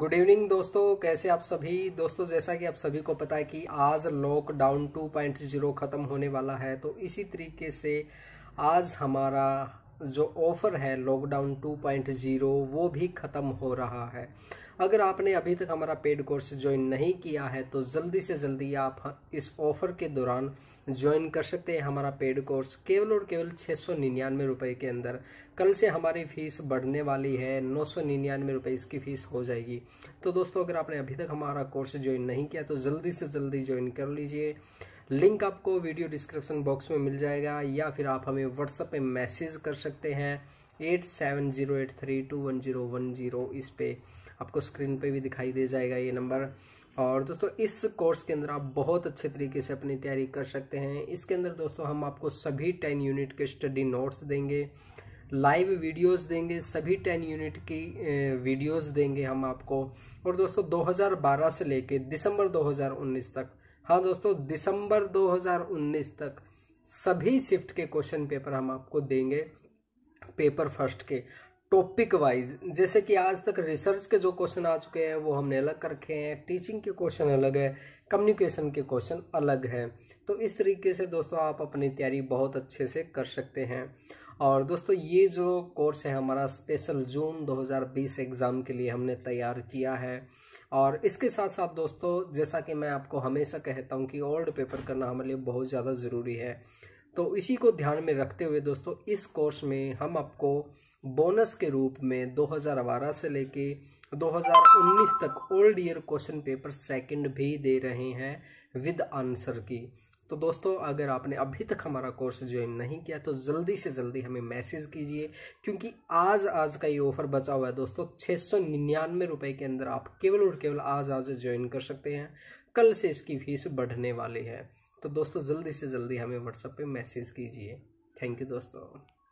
good evening दोस्तों कैसे आप सभी दोस्तों जैसा कि आप सभी को पता है कि आज लॉकडाउन 2.0 ख़त्म होने वाला है तो इसी तरीके से आज हमारा जो ऑफ़र है लॉकडाउन 2.0 वो भी ख़त्म हो रहा है अगर आपने अभी तक हमारा पेड कोर्स ज्वाइन नहीं किया है तो जल्दी से जल्दी आप इस ऑफ़र के दौरान ज्वाइन कर सकते हैं हमारा पेड कोर्स केवल और केवल छः सौ निन्यानवे रुपये के अंदर कल से हमारी फ़ीस बढ़ने वाली है नौ सौ निन्यानवे रुपये इसकी फ़ीस हो जाएगी तो दोस्तों अगर आपने अभी तक हमारा कोर्स ज्वाइन नहीं किया तो जल्दी से जल्दी ज्वाइन कर लीजिए लिंक आपको वीडियो डिस्क्रिप्शन बॉक्स में मिल जाएगा या फिर आप हमें व्हाट्सएप पे मैसेज कर सकते हैं eight seven zero eight three two one zero one zero इस पर आपको स्क्रीन पे भी दिखाई दे जाएगा ये नंबर और दोस्तों इस कोर्स के अंदर आप बहुत अच्छे तरीके से अपनी तैयारी कर सकते हैं इसके अंदर दोस्तों हम आपको सभी टेन यूनिट के स्टडी नोट्स देंगे लाइव वीडियोस देंगे सभी टेन यूनिट की वीडियोस देंगे हम आपको और दोस्तों 2012 से लेके दिसंबर 2019 तक हाँ दोस्तों दिसंबर 2019 तक सभी शिफ्ट के क्वेश्चन पेपर हम आपको देंगे पेपर फर्स्ट के टॉपिक वाइज जैसे कि आज तक रिसर्च के जो क्वेश्चन आ चुके हैं वो हमने अलग कर रखे हैं टीचिंग के क्वेश्चन अलग है कम्युनिकेशन के क्वेश्चन अलग हैं तो इस तरीके से दोस्तों आप अपनी तैयारी बहुत अच्छे से कर सकते हैं और दोस्तों ये जो कोर्स है हमारा स्पेशल जून 2020 एग्ज़ाम के लिए हमने तैयार किया है और इसके साथ साथ दोस्तों जैसा कि मैं आपको हमेशा कहता हूँ कि ओल्ड पेपर करना हमारे लिए बहुत ज़्यादा ज़रूरी है तो इसी को ध्यान में रखते हुए दोस्तों इस कोर्स में हम आपको बोनस के रूप में दो से लेके 2019 तक old year question paper second भी दे रहे हैं विद आंसर की तो दोस्तों अगर आपने अभी तक हमारा कोर्स ज्वाइन नहीं किया तो जल्दी से जल्दी हमें मैसेज कीजिए क्योंकि आज आज का ये ऑफर बचा हुआ है दोस्तों छः सौ निन्यानवे रुपये के अंदर आप केवल और केवल आज आज ज्वाइन कर सकते हैं कल से इसकी फीस बढ़ने वाली है तो दोस्तों जल्दी से जल्दी हमें व्हाट्सएप पर मैसेज कीजिए थैंक यू दोस्तों